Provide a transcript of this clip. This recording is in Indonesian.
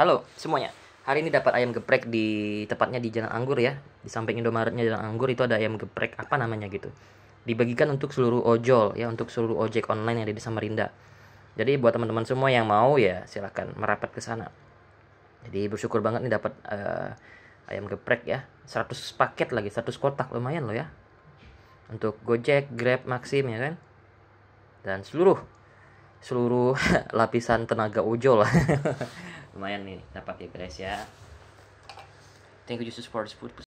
Halo semuanya. Hari ini dapat ayam geprek di tepatnya di Jalan Anggur ya. Di samping Indomaretnya Jalan Anggur itu ada ayam geprek apa namanya gitu. Dibagikan untuk seluruh ojol ya, untuk seluruh ojek online yang ada di Samarinda. Jadi buat teman-teman semua yang mau ya silahkan merapat ke sana. Jadi bersyukur banget nih dapat uh, ayam geprek ya. 100 paket lagi, 100 kotak lumayan loh ya. Untuk Gojek, Grab, Maxim ya kan. Dan seluruh seluruh lapisan tenaga ojol lumayan nih dapat ya guys ya thank you Jesus for this food